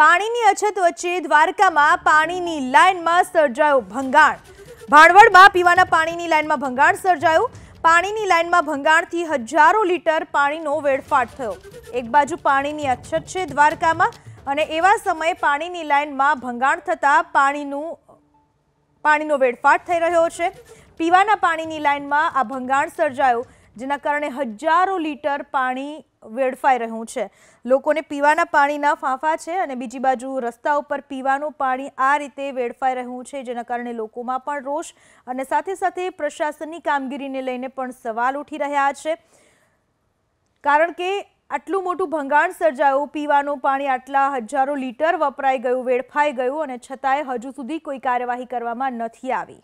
પાણીની અછત વચ્ચે દ્વારકામાં પાણીની લાઇનમાં સર્જાયો ભંગાણ ભાણવડમાં પીવાના પાણીની લાઇનમાં ભંગાણ સર્જાયું પાણીની લાઇનમાં ભંગાણથી હજારો લીટર પાણીનો વેડફાટ થયો એક બાજુ પાણીની અછત છે દ્વારકામાં અને એવા સમયે પાણીની લાઇનમાં ભંગાણ થતાં પાણીનું પાણીનો વેડફાટ થઈ રહ્યો છે પીવાના પાણીની લાઇનમાં આ ભંગાણ સર્જાયું જેના કારણે હજારો લીટર પાણી વેડફાઈ રહ્યું છે લોકોને પીવાના પાણીના ફાંફા છે અને બીજી બાજુ રસ્તા ઉપર પીવાનું પાણી આ રીતે વેડફાઈ રહ્યું છે જેના કારણે લોકોમાં પણ રોષ અને સાથે સાથે પ્રશાસનની કામગીરીને લઈને પણ સવાલ ઉઠી રહ્યા છે કારણ કે આટલું મોટું ભંગાણ સર્જાયું પીવાનું પાણી આટલા હજારો લીટર વપરાઈ ગયું વેડફાઈ ગયું અને છતાંય હજુ સુધી કોઈ કાર્યવાહી કરવામાં નથી આવી